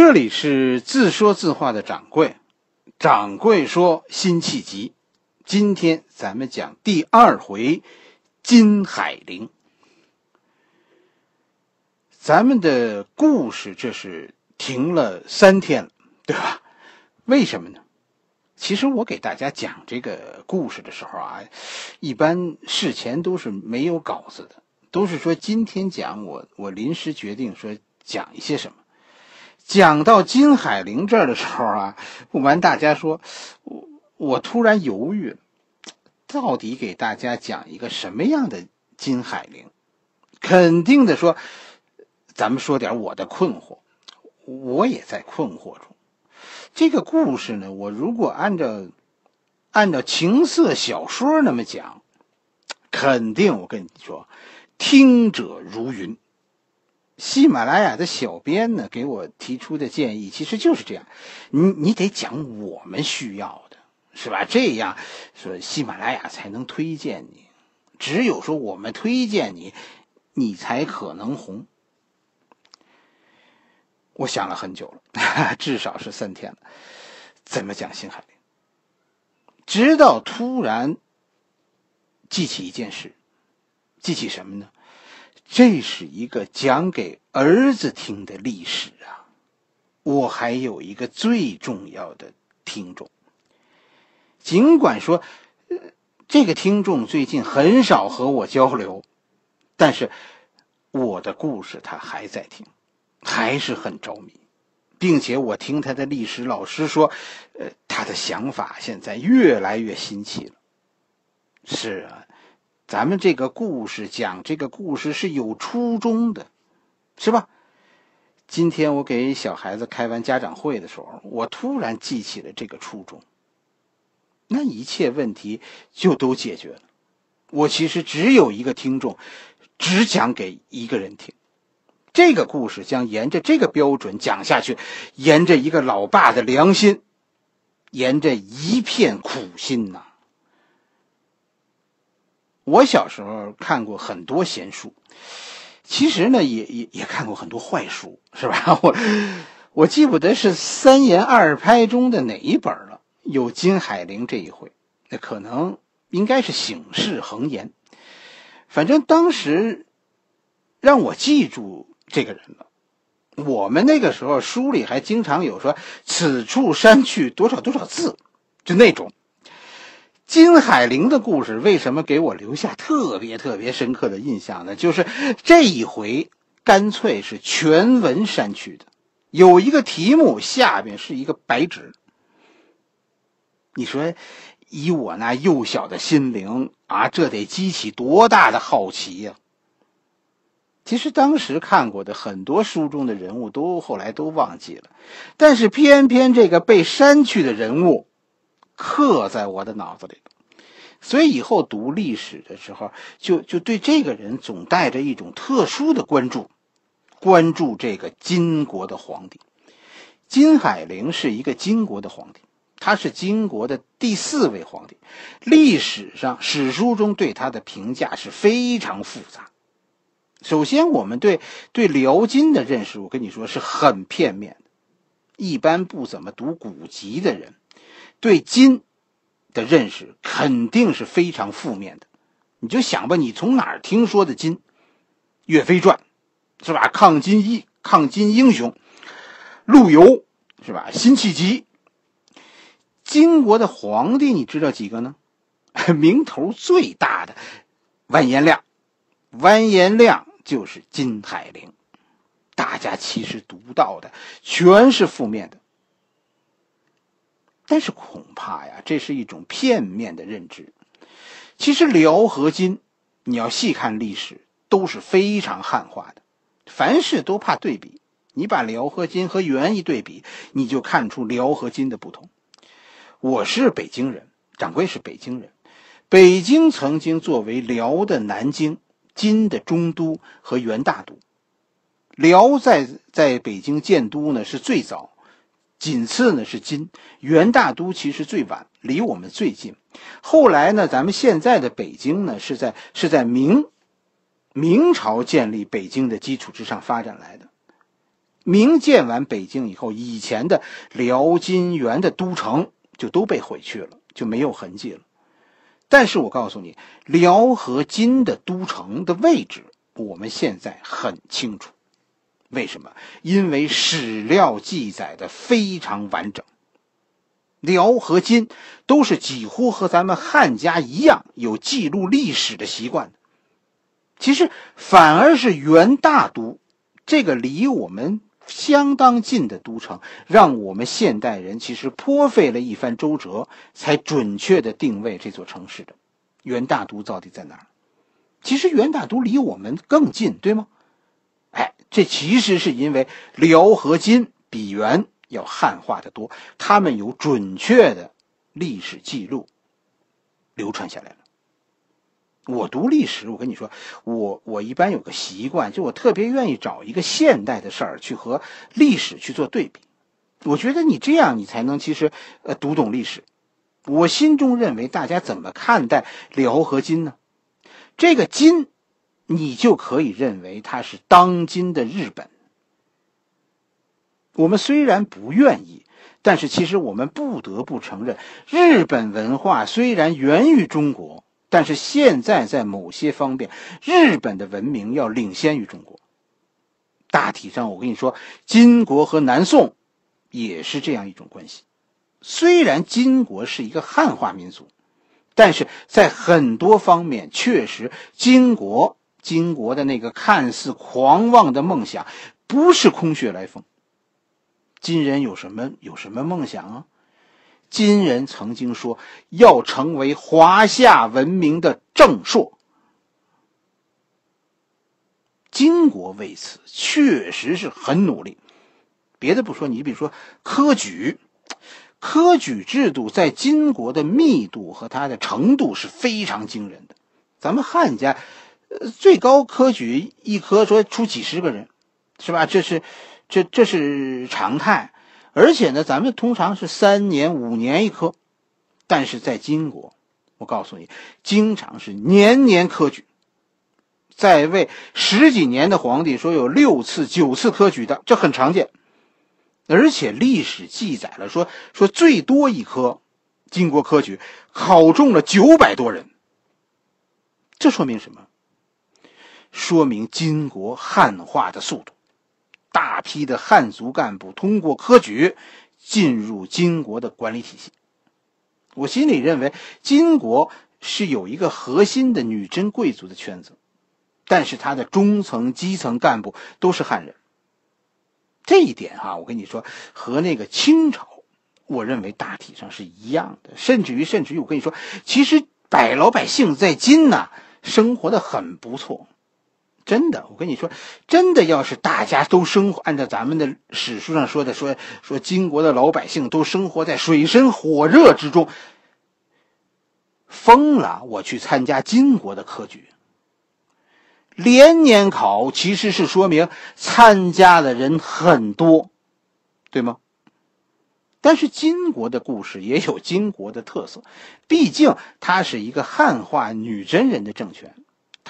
这里是自说自话的掌柜，掌柜说：“辛弃疾，今天咱们讲第二回《金海陵》。咱们的故事这是停了三天了，对吧？为什么呢？其实我给大家讲这个故事的时候啊，一般事前都是没有稿子的，都是说今天讲我我临时决定说讲一些什么。”讲到金海玲这儿的时候啊，不瞒大家说，我我突然犹豫，到底给大家讲一个什么样的金海玲？肯定的说，咱们说点我的困惑，我也在困惑中。这个故事呢，我如果按照按照情色小说那么讲，肯定我跟你说，听者如云。喜马拉雅的小编呢，给我提出的建议其实就是这样，你你得讲我们需要的是吧？这样，说喜马拉雅才能推荐你，只有说我们推荐你，你才可能红。我想了很久了，至少是三天了，怎么讲新海？直到突然记起一件事，记起什么呢？这是一个讲给儿子听的历史啊！我还有一个最重要的听众，尽管说，呃，这个听众最近很少和我交流，但是我的故事他还在听，还是很着迷，并且我听他的历史老师说，呃，他的想法现在越来越新奇了。是啊。咱们这个故事讲这个故事是有初衷的，是吧？今天我给小孩子开完家长会的时候，我突然记起了这个初衷，那一切问题就都解决了。我其实只有一个听众，只讲给一个人听。这个故事将沿着这个标准讲下去，沿着一个老爸的良心，沿着一片苦心呐。我小时候看过很多闲书，其实呢也也也看过很多坏书，是吧？我我记不得是三言二拍中的哪一本了，有金海玲这一回，那可能应该是醒世恒言，反正当时让我记住这个人了。我们那个时候书里还经常有说此处删去多少多少字，就那种。金海玲的故事为什么给我留下特别特别深刻的印象呢？就是这一回干脆是全文删去的，有一个题目下边是一个白纸。你说，以我那幼小的心灵啊，这得激起多大的好奇呀！其实当时看过的很多书中的人物，都后来都忘记了，但是偏偏这个被删去的人物。刻在我的脑子里，所以以后读历史的时候，就就对这个人总带着一种特殊的关注，关注这个金国的皇帝。金海陵是一个金国的皇帝，他是金国的第四位皇帝。历史上史书中对他的评价是非常复杂。首先，我们对对辽金的认识，我跟你说是很片面的，一般不怎么读古籍的人。对金的认识肯定是非常负面的。你就想吧，你从哪儿听说的金？《岳飞传》是吧？抗金义，抗金英雄，陆游是吧？辛弃疾。金国的皇帝你知道几个呢？名头最大的完颜亮，完颜亮就是金海陵。大家其实读到的全是负面的。但是恐怕呀，这是一种片面的认知。其实辽和金，你要细看历史，都是非常汉化的。凡事都怕对比，你把辽和金和元一对比，你就看出辽和金的不同。我是北京人，掌柜是北京人，北京曾经作为辽的南京、金的中都和元大都。辽在在北京建都呢，是最早。仅次呢是金元大都，其实最晚离我们最近。后来呢，咱们现在的北京呢是在是在明明朝建立北京的基础之上发展来的。明建完北京以后，以前的辽、金、元的都城就都被毁去了，就没有痕迹了。但是我告诉你，辽和金的都城的位置，我们现在很清楚。为什么？因为史料记载的非常完整。辽和金都是几乎和咱们汉家一样有记录历史的习惯。其实反而是元大都，这个离我们相当近的都城，让我们现代人其实颇费了一番周折，才准确的定位这座城市的元大都到底在哪儿。其实元大都离我们更近，对吗？这其实是因为辽和金比元要汉化的多，他们有准确的历史记录流传下来了。我读历史，我跟你说，我我一般有个习惯，就我特别愿意找一个现代的事儿去和历史去做对比，我觉得你这样你才能其实呃读懂历史。我心中认为，大家怎么看待辽和金呢？这个金。你就可以认为它是当今的日本。我们虽然不愿意，但是其实我们不得不承认，日本文化虽然源于中国，但是现在在某些方面，日本的文明要领先于中国。大体上，我跟你说，金国和南宋也是这样一种关系。虽然金国是一个汉化民族，但是在很多方面，确实金国。金国的那个看似狂妄的梦想，不是空穴来风。金人有什么有什么梦想啊？金人曾经说要成为华夏文明的正朔。金国为此确实是很努力。别的不说，你比如说科举，科举制度在金国的密度和它的程度是非常惊人的。咱们汉家。呃，最高科举一科说出几十个人，是吧？这是，这这是常态。而且呢，咱们通常是三年、五年一科，但是在金国，我告诉你，经常是年年科举。在位十几年的皇帝说有六次、九次科举的，这很常见。而且历史记载了说，说最多一科，金国科举考中了九百多人。这说明什么？说明金国汉化的速度，大批的汉族干部通过科举进入金国的管理体系。我心里认为，金国是有一个核心的女真贵族的圈子，但是他的中层、基层干部都是汉人。这一点啊，我跟你说，和那个清朝，我认为大体上是一样的。甚至于，甚至于，我跟你说，其实百老百姓在金呢，生活的很不错。真的，我跟你说，真的，要是大家都生活按照咱们的史书上说的，说说金国的老百姓都生活在水深火热之中，疯了，我去参加金国的科举。连年考其实是说明参加的人很多，对吗？但是金国的故事也有金国的特色，毕竟它是一个汉化女真人的政权。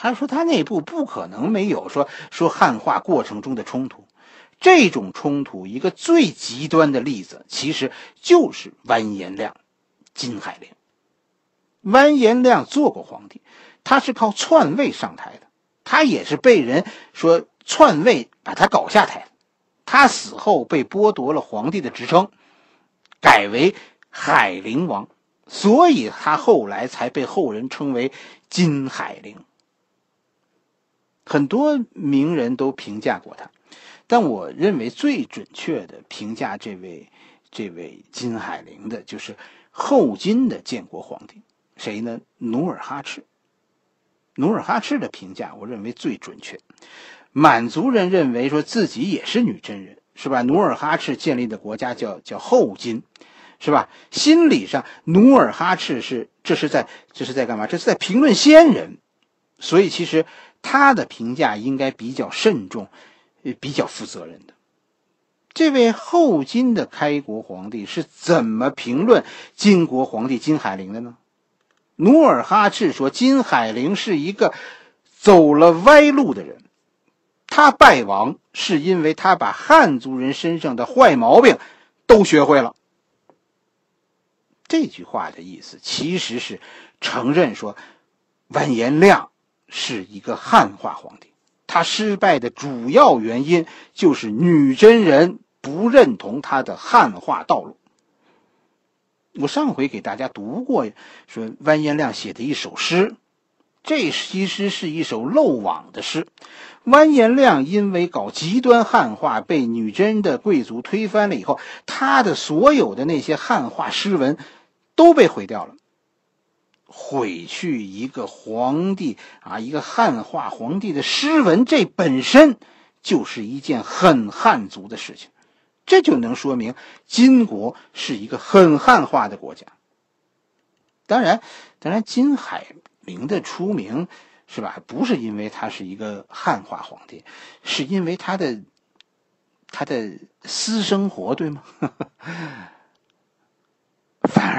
他说：“他内部不可能没有说说汉化过程中的冲突，这种冲突一个最极端的例子，其实就是完颜亮、金海陵。完颜亮做过皇帝，他是靠篡位上台的，他也是被人说篡位把他搞下台的。他死后被剥夺了皇帝的职称，改为海陵王，所以他后来才被后人称为金海陵。”很多名人都评价过他，但我认为最准确的评价这位这位金海玲的就是后金的建国皇帝谁呢？努尔哈赤。努尔哈赤的评价我认为最准确。满族人认为说自己也是女真人，是吧？努尔哈赤建立的国家叫叫后金，是吧？心理上，努尔哈赤是这是在这是在干嘛？这是在评论先人，所以其实。他的评价应该比较慎重，呃，比较负责任的。这位后金的开国皇帝是怎么评论金国皇帝金海陵的呢？努尔哈赤说：“金海陵是一个走了歪路的人，他败亡是因为他把汉族人身上的坏毛病都学会了。”这句话的意思其实是承认说，完颜亮。是一个汉化皇帝，他失败的主要原因就是女真人不认同他的汉化道路。我上回给大家读过，说完颜亮写的一首诗，这其实是一首漏网的诗。完颜亮因为搞极端汉化，被女真的贵族推翻了以后，他的所有的那些汉化诗文都被毁掉了。毁去一个皇帝啊，一个汉化皇帝的诗文，这本身就是一件很汉族的事情，这就能说明金国是一个很汉化的国家。当然，当然，金海明的出名是吧？不是因为他是一个汉化皇帝，是因为他的他的私生活，对吗？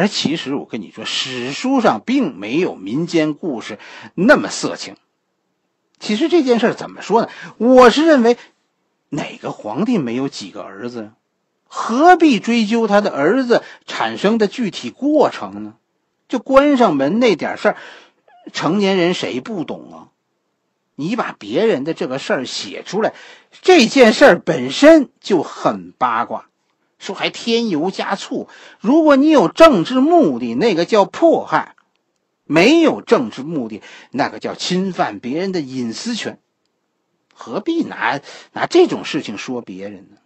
而其实，我跟你说，史书上并没有民间故事那么色情。其实这件事怎么说呢？我是认为，哪个皇帝没有几个儿子？何必追究他的儿子产生的具体过程呢？就关上门那点事儿，成年人谁不懂啊？你把别人的这个事儿写出来，这件事儿本身就很八卦。说还添油加醋。如果你有政治目的，那个叫迫害；没有政治目的，那个叫侵犯别人的隐私权。何必拿拿这种事情说别人呢？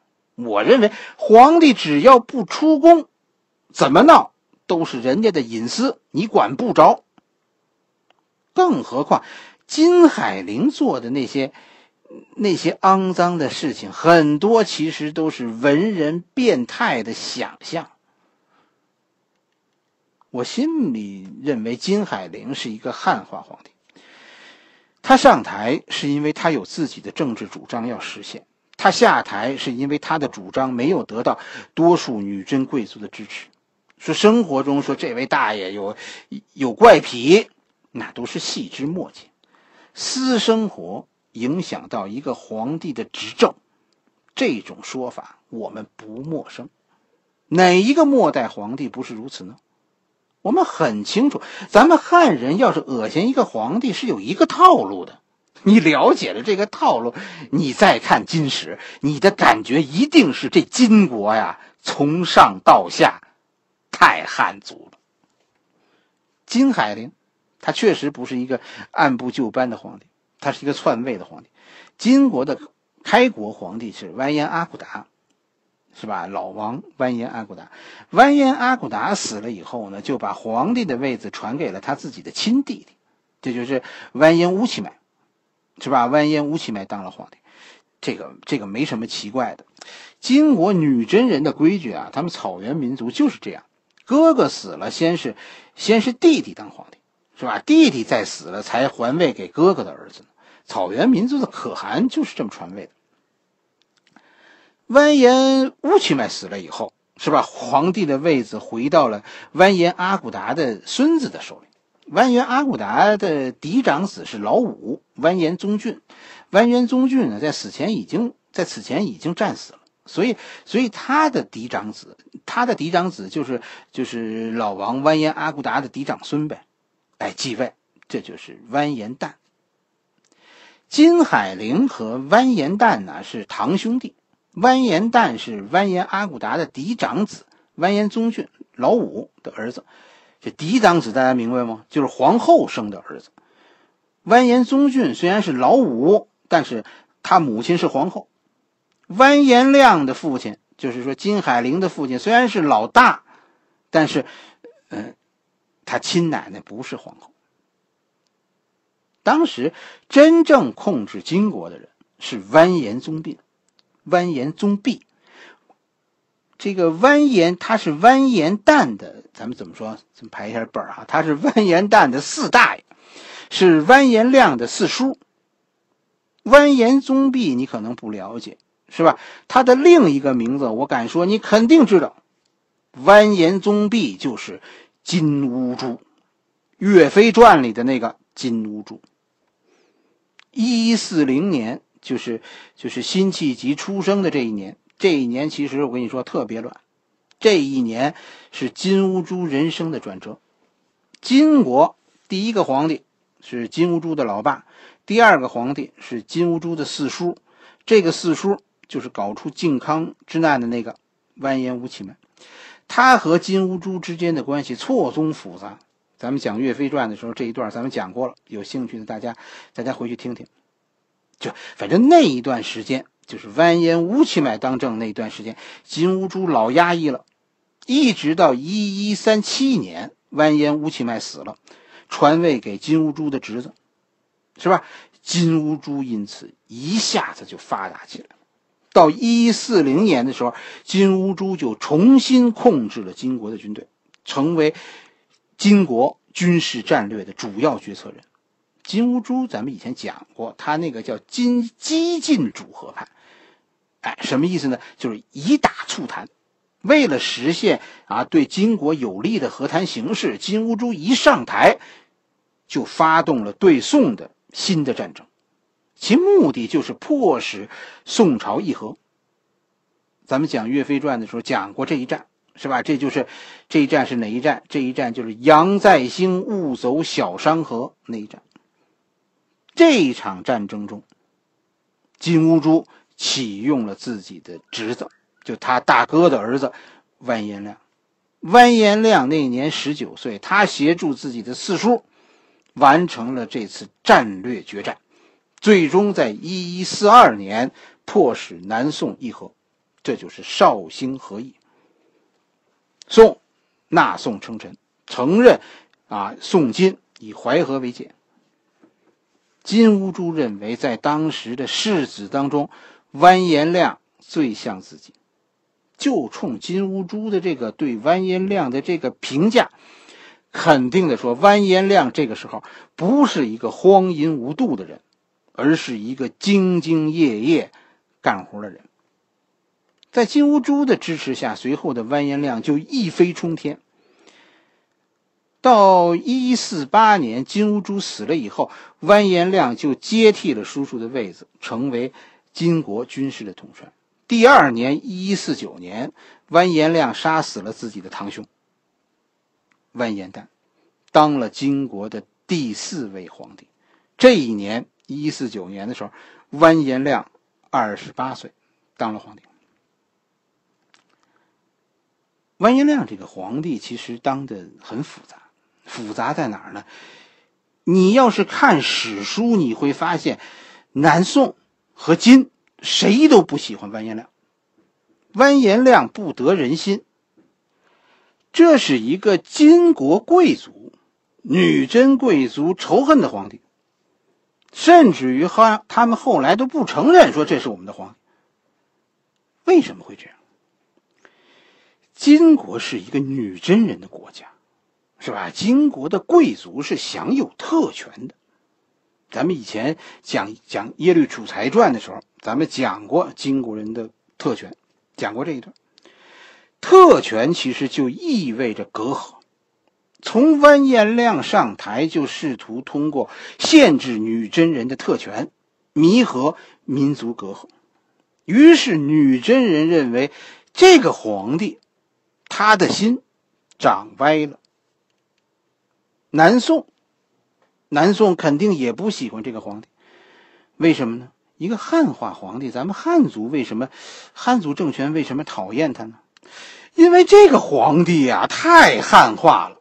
我认为，皇帝只要不出宫，怎么闹都是人家的隐私，你管不着。更何况，金海玲做的那些。那些肮脏的事情，很多其实都是文人变态的想象。我心里认为，金海陵是一个汉化皇帝。他上台是因为他有自己的政治主张要实现，他下台是因为他的主张没有得到多数女真贵族的支持。说生活中说这位大爷有有怪癖，那都是细枝末节，私生活。影响到一个皇帝的执政，这种说法我们不陌生。哪一个末代皇帝不是如此呢？我们很清楚，咱们汉人要是恶心一个皇帝，是有一个套路的。你了解了这个套路，你再看金史，你的感觉一定是这金国呀，从上到下太汉族了。金海陵，他确实不是一个按部就班的皇帝。他是一个篡位的皇帝，金国的开国皇帝是完颜阿骨达，是吧？老王完颜阿骨达，完颜阿骨达死了以后呢，就把皇帝的位子传给了他自己的亲弟弟，这就是完颜乌齐买，是吧？完颜乌齐买当了皇帝，这个这个没什么奇怪的。金国女真人的规矩啊，他们草原民族就是这样，哥哥死了，先是先是弟弟当皇帝，是吧？弟弟再死了，才还位给哥哥的儿子呢。草原民族的可汗就是这么传位的。蜿蜒乌齐麦死了以后，是吧？皇帝的位子回到了蜿蜒阿骨达的孙子的手里。蜿蜒阿骨达的嫡长子是老五，蜿蜒宗俊。蜿蜒宗俊呢，在死前已经在此前已经战死了，所以，所以他的嫡长子，他的嫡长子就是就是老王蜿蜒阿骨达的嫡长孙呗，来继位，这就是蜿蜒旦。金海陵和完颜旦呢是堂兄弟，完颜旦是完颜阿骨达的嫡长子，完颜宗俊老五的儿子。这嫡长子大家明白吗？就是皇后生的儿子。完颜宗俊虽然是老五，但是他母亲是皇后。完颜亮的父亲就是说金海陵的父亲虽然是老大，但是，嗯，他亲奶奶不是皇后。当时真正控制金国的人是完颜宗弼。完颜宗弼，这个完颜他是完颜旦的，咱们怎么说？怎么排一下辈儿啊？他是完颜旦的四大爷，是完颜亮的四叔。完颜宗弼你可能不了解，是吧？他的另一个名字，我敢说你肯定知道。完颜宗弼就是金兀术，《岳飞传》里的那个金兀术。一四零年，就是就是辛弃疾出生的这一年。这一年其实我跟你说特别乱，这一年是金兀术人生的转折。金国第一个皇帝是金兀术的老爸，第二个皇帝是金兀术的四叔。这个四叔就是搞出靖康之难的那个完颜吴乞买，他和金兀术之间的关系错综复杂。咱们讲岳飞传的时候，这一段咱们讲过了。有兴趣的大家，大家回去听听。就反正那一段时间，就是完颜乌齐迈当政那一段时间，金兀术老压抑了，一直到一一三七年，完颜乌齐迈死了，传位给金兀术的侄子，是吧？金兀术因此一下子就发达起来了。到一四零年的时候，金兀术就重新控制了金国的军队，成为。金国军事战略的主要决策人金兀珠，咱们以前讲过，他那个叫金激进主和派，哎，什么意思呢？就是以打促谈，为了实现啊对金国有利的和谈形式，金兀珠一上台就发动了对宋的新的战争，其目的就是迫使宋朝议和。咱们讲岳飞传的时候讲过这一战。是吧？这就是这一战是哪一战？这一战就是杨再兴误走小商河那一战。这一场战争中，金兀术启用了自己的侄子，就他大哥的儿子完颜亮。完颜亮那年十九岁，他协助自己的四叔完成了这次战略决战，最终在一一四二年迫使南宋议和，这就是绍兴和议。宋，纳宋称臣，承认，啊，宋金以淮河为界。金兀术认为，在当时的世子当中，完颜亮最像自己。就冲金兀术的这个对完颜亮的这个评价，肯定的说，完颜亮这个时候不是一个荒淫无度的人，而是一个兢兢业业干活的人。在金乌珠的支持下，随后的完颜亮就一飞冲天。到一四八年，金乌珠死了以后，完颜亮就接替了叔叔的位子，成为金国军事的统帅。第二年，一四九年，完颜亮杀死了自己的堂兄完颜旦，当了金国的第四位皇帝。这一年，一四九年的时候，完颜亮二十八岁，当了皇帝。完颜亮这个皇帝其实当的很复杂，复杂在哪儿呢？你要是看史书，你会发现，南宋和金谁都不喜欢完颜亮，完颜亮不得人心。这是一个金国贵族、女真贵族仇恨的皇帝，甚至于他他们后来都不承认说这是我们的皇。为什么会这样？金国是一个女真人的国家，是吧？金国的贵族是享有特权的。咱们以前讲讲《耶律楚材传》的时候，咱们讲过金国人的特权，讲过这一段。特权其实就意味着隔阂。从完颜亮上台，就试图通过限制女真人的特权，弥合民族隔阂。于是女真人认为这个皇帝。他的心长歪了。南宋，南宋肯定也不喜欢这个皇帝，为什么呢？一个汉化皇帝，咱们汉族为什么汉族政权为什么讨厌他呢？因为这个皇帝呀，太汉化了，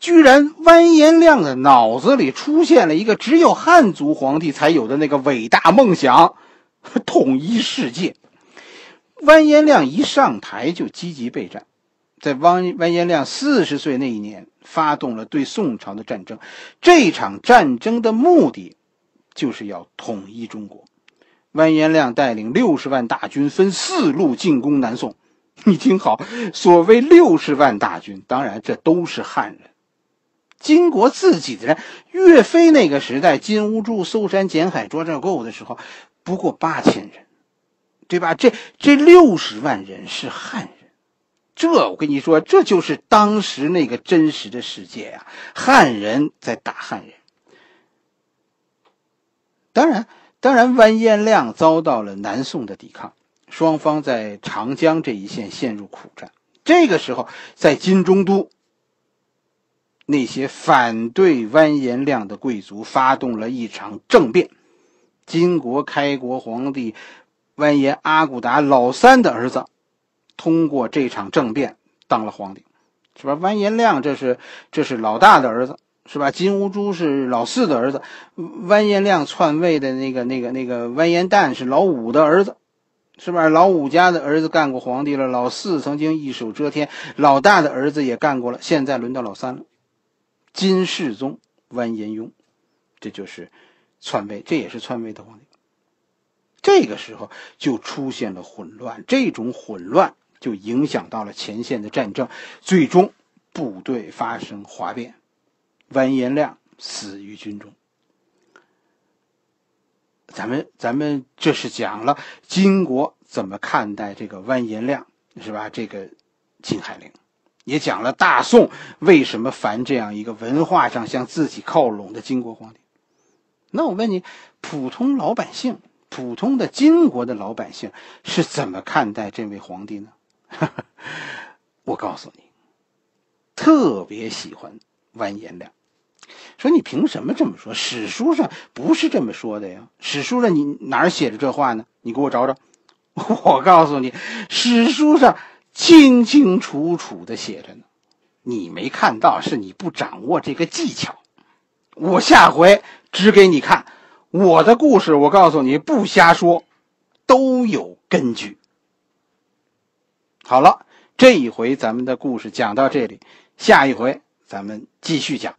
居然完颜亮的脑子里出现了一个只有汉族皇帝才有的那个伟大梦想—— 统一世界。完颜亮一上台就积极备战。在汪汪炎亮四十岁那一年，发动了对宋朝的战争。这场战争的目的就是要统一中国。汪炎亮带领六十万大军，分四路进攻南宋。你 听好，所谓六十万大军，当然这都是汉人。金国自己的人，岳飞那个时代，金兀术搜山捡海捉赵构的时候，不过八千人，对吧？这这六十万人是汉人。这我跟你说，这就是当时那个真实的世界呀！汉人在打汉人。当然，当然，完颜亮遭到了南宋的抵抗，双方在长江这一线陷入苦战。这个时候，在金中都，那些反对完颜亮的贵族发动了一场政变，金国开国皇帝完颜阿骨达老三的儿子。通过这场政变当了皇帝，是吧？完颜亮这是这是老大的儿子，是吧？金兀术是老四的儿子，完颜亮篡位的那个那个那个完颜旦是老五的儿子，是吧？老五家的儿子干过皇帝了，老四曾经一手遮天，老大的儿子也干过了，现在轮到老三了，金世宗完颜雍，这就是篡位，这也是篡位的皇帝。这个时候就出现了混乱，这种混乱。就影响到了前线的战争，最终部队发生哗变，完颜亮死于军中。咱们咱们这是讲了金国怎么看待这个完颜亮，是吧？这个金海玲，也讲了大宋为什么烦这样一个文化上向自己靠拢的金国皇帝。那我问你，普通老百姓，普通的金国的老百姓是怎么看待这位皇帝呢？我告诉你，特别喜欢完颜亮。说你凭什么这么说？史书上不是这么说的呀！史书上你哪儿写着这话呢？你给我找找。我告诉你，史书上清清楚楚的写着呢。你没看到，是你不掌握这个技巧。我下回指给你看。我的故事，我告诉你不瞎说，都有根据。好了，这一回咱们的故事讲到这里，下一回咱们继续讲。